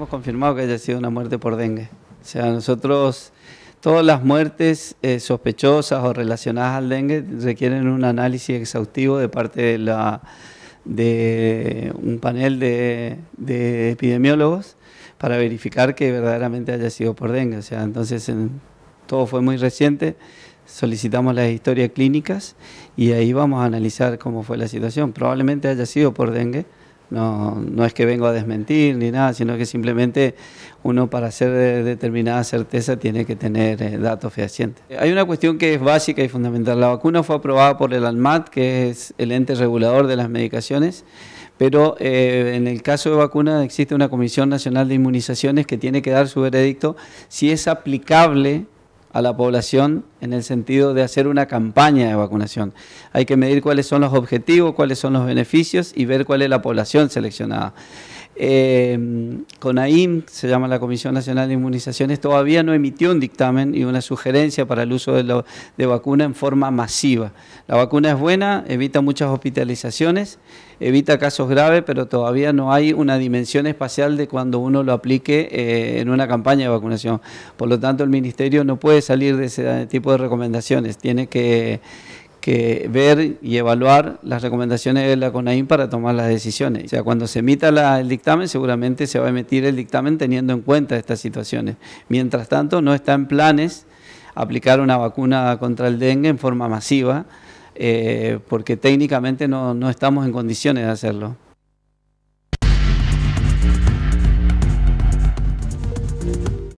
hemos confirmado que haya sido una muerte por dengue. O sea, nosotros, todas las muertes eh, sospechosas o relacionadas al dengue requieren un análisis exhaustivo de parte de, la, de un panel de, epidemiólogos para verificar que verdaderamente haya sido por dengue. O sea, entonces todo fue muy reciente, solicitamos las historias clínicas y ahí vamos a analizar cómo fue la situación. Probablemente haya sido por dengue, no, es que vengo a desmentir ni nada, sino que simplemente uno para hacer determinada certeza tiene que tener eh, datos fehacientes. Eh, hay una cuestión que es básica y fundamental. La vacuna fue aprobada por el ANMAT, que es el ente regulador de las medicaciones, pero eh, en el caso de vacuna existe una Comisión Nacional de Inmunizaciones que tiene que dar su veredicto si es aplicable a la población en el sentido de hacer una campaña de vacunación. Hay que medir cuáles son los objetivos, cuáles son los beneficios y ver cuál es la población seleccionada. Eh, em, CONAIM, se llama la Comisión Nacional de Inmunizaciones, todavía no emitió un dictamen y una sugerencia para el uso de, la, vacuna en forma masiva. La vacuna es buena, evita muchas hospitalizaciones, evita casos graves, pero todavía no hay una dimensión espacial de cuando uno lo aplique eh, en una campaña de vacunación. Por lo tanto, el Ministerio no puede salir de ese tipo de recomendaciones, tiene que que ver y evaluar las recomendaciones de la CONAIM para tomar las decisiones. O sea, cuando se emita el dictamen, seguramente se va a emitir el dictamen teniendo en cuenta estas situaciones. Mientras tanto, no está en planes aplicar una vacuna contra el dengue en forma masiva, eh, porque técnicamente no estamos en condiciones de hacerlo.